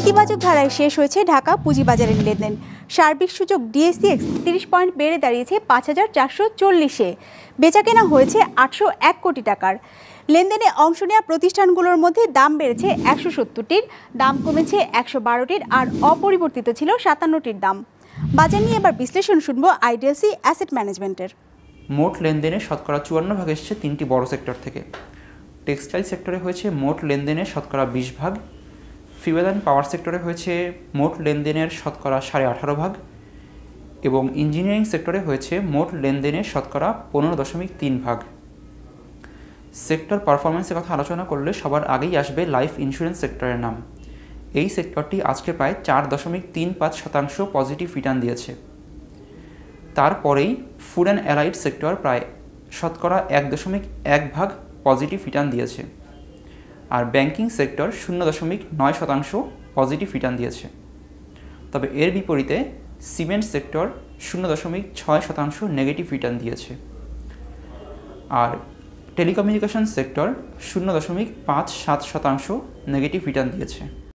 ইতিবাচক ধারায় শেষ হয়েছে ঢাকা পুঁজিবাজারের লেনদেন সার্বিক সূচক ডিএসসিএক্স তিরিশ পয়েন্ট বেড়ে দাঁড়িয়েছে পাঁচ হাজার চারশো চল্লিশে বেচাকেনা হয়েছে আটশো এক কোটি টাকার লেনদেনে অংশ নেওয়া প্রতিষ্ঠানগুলোর মধ্যে দাম বেড়েছে একশো সত্তরটির দাম কমেছে একশো বারোটির আর অপরিবর্তিত ছিল সাতান্নটির দাম বাজার নিয়ে এবার বিশ্লেষণ শুনবো আইডিএলসি অ্যাসেট ম্যানেজমেন্টের মোট লেনদেনে শতকরা চুয়ান্ন ভাগ এসেছে তিনটি বড় সেক্টর থেকে টেক্সটাইল সেক্টরে হয়েছে মোট লেনদেনের শতকরা বিশ ভাগ ফিউয়েল অ্যান্ড পাওয়ার সেক্টরে হয়েছে মোট লেনদেনের শতকরা সাড়ে আঠারো ভাগ এবং ইঞ্জিনিয়ারিং সেক্টরে হয়েছে মোট লেনদেনের শতকরা পনেরো দশমিক তিন ভাগ সেক্টর পারফরমেন্সের কথা আলোচনা করলে সবার আগেই আসবে লাইফ ইন্স্যুরেন্স সেক্টরের নাম এই সেক্টরটি আজকে প্রায় চার দশমিক তিন পাঁচ শতাংশ পজিটিভ রিটার্ন দিয়েছে তারপরেই ফুড অ্যান্ড অ্যালাইড সেক্টর প্রায় শতকরা এক দশমিক এক ভাগ পজিটিভ রিটার্ন দিয়েছে আর ব্যাংকিং সেক্টর শূন্য দশমিক নয় শতাংশ পজিটিভ রিটার্ন দিয়েছে তবে এর বিপরীতে সিমেন্ট সেক্টর শূন্য দশমিক ছয় শতাংশ নেগেটিভ রিটার্ন দিয়েছে আর টেলিকমিউনিকেশন সেক্টর শূন্য দশমিক পাঁচ সাত শতাংশ নেগেটিভ রিটার্ন দিয়েছে